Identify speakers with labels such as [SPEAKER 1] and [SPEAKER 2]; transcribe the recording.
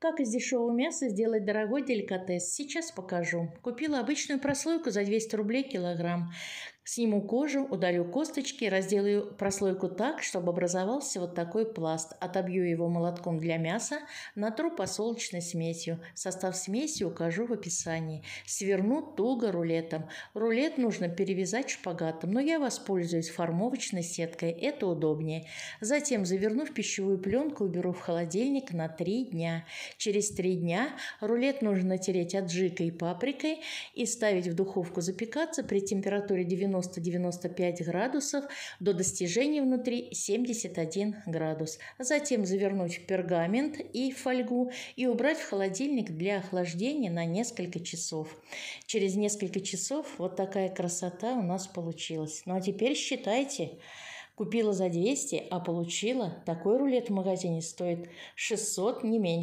[SPEAKER 1] Как из дешевого мяса сделать дорогой деликатес? Сейчас покажу. Купила обычную прослойку за 200 рублей килограмм. Сниму кожу, удалю косточки, разделаю прослойку так, чтобы образовался вот такой пласт. Отобью его молотком для мяса, натру посолочной смесью. Состав смеси укажу в описании. Сверну туго рулетом. Рулет нужно перевязать шпагатом, но я воспользуюсь формовочной сеткой, это удобнее. Затем заверну в пищевую пленку, уберу в холодильник на 3 дня. Через 3 дня рулет нужно натереть аджикой и паприкой и ставить в духовку запекаться при температуре 90 90-95 градусов до достижения внутри 71 градус. Затем завернуть в пергамент и фольгу и убрать в холодильник для охлаждения на несколько часов. Через несколько часов вот такая красота у нас получилась. Ну а теперь считайте. Купила за 200, а получила. Такой рулет в магазине стоит 600, не меньше.